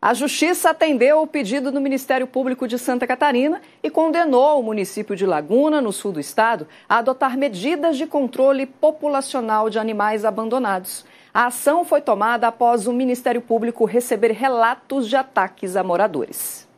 A Justiça atendeu o pedido do Ministério Público de Santa Catarina e condenou o município de Laguna, no sul do estado, a adotar medidas de controle populacional de animais abandonados. A ação foi tomada após o Ministério Público receber relatos de ataques a moradores.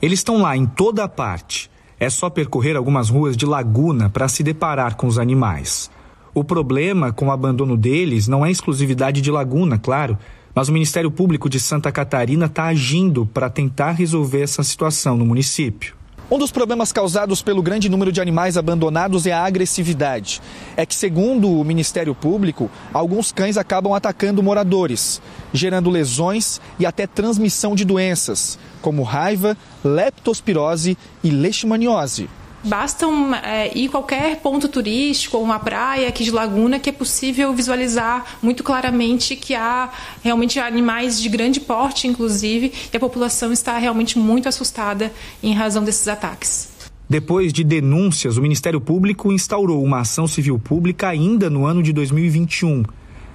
Eles estão lá em toda a parte. É só percorrer algumas ruas de Laguna para se deparar com os animais. O problema com o abandono deles não é exclusividade de Laguna, claro mas o Ministério Público de Santa Catarina está agindo para tentar resolver essa situação no município. Um dos problemas causados pelo grande número de animais abandonados é a agressividade. É que, segundo o Ministério Público, alguns cães acabam atacando moradores, gerando lesões e até transmissão de doenças, como raiva, leptospirose e leishmaniose. Basta um, é, ir qualquer ponto turístico, uma praia aqui de Laguna, que é possível visualizar muito claramente que há realmente animais de grande porte, inclusive, e a população está realmente muito assustada em razão desses ataques. Depois de denúncias, o Ministério Público instaurou uma ação civil pública ainda no ano de 2021.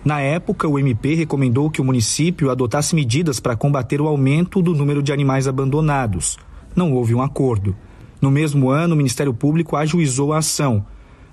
Na época, o MP recomendou que o município adotasse medidas para combater o aumento do número de animais abandonados. Não houve um acordo. No mesmo ano, o Ministério Público ajuizou a ação.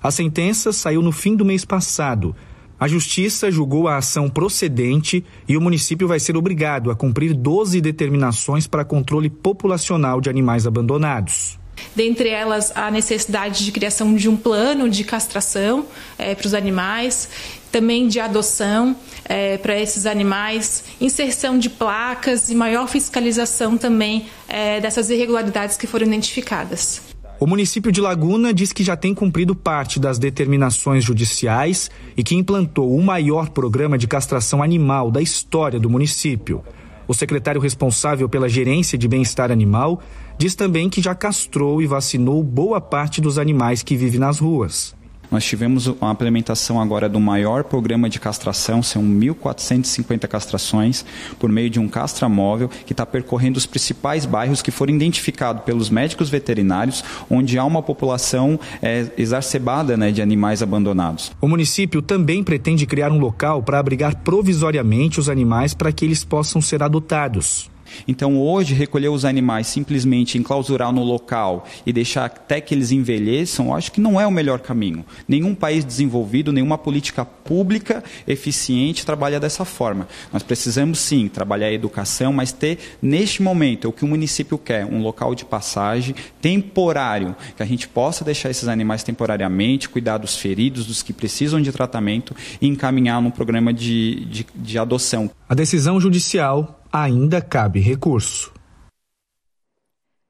A sentença saiu no fim do mês passado. A Justiça julgou a ação procedente e o município vai ser obrigado a cumprir 12 determinações para controle populacional de animais abandonados dentre elas a necessidade de criação de um plano de castração é, para os animais, também de adoção é, para esses animais, inserção de placas e maior fiscalização também é, dessas irregularidades que foram identificadas. O município de Laguna diz que já tem cumprido parte das determinações judiciais e que implantou o maior programa de castração animal da história do município. O secretário responsável pela gerência de bem-estar animal diz também que já castrou e vacinou boa parte dos animais que vivem nas ruas. Nós tivemos a implementação agora do maior programa de castração, são 1.450 castrações, por meio de um castramóvel que está percorrendo os principais bairros que foram identificados pelos médicos veterinários, onde há uma população é, exacerbada né, de animais abandonados. O município também pretende criar um local para abrigar provisoriamente os animais para que eles possam ser adotados. Então, hoje, recolher os animais simplesmente enclausurar no local e deixar até que eles envelheçam, acho que não é o melhor caminho. Nenhum país desenvolvido, nenhuma política pública eficiente trabalha dessa forma. Nós precisamos sim trabalhar a educação, mas ter neste momento é o que o município quer, um local de passagem temporário, que a gente possa deixar esses animais temporariamente, cuidar dos feridos, dos que precisam de tratamento e encaminhar num programa de, de, de adoção. A decisão judicial ainda cabe recurso.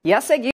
E a seguir.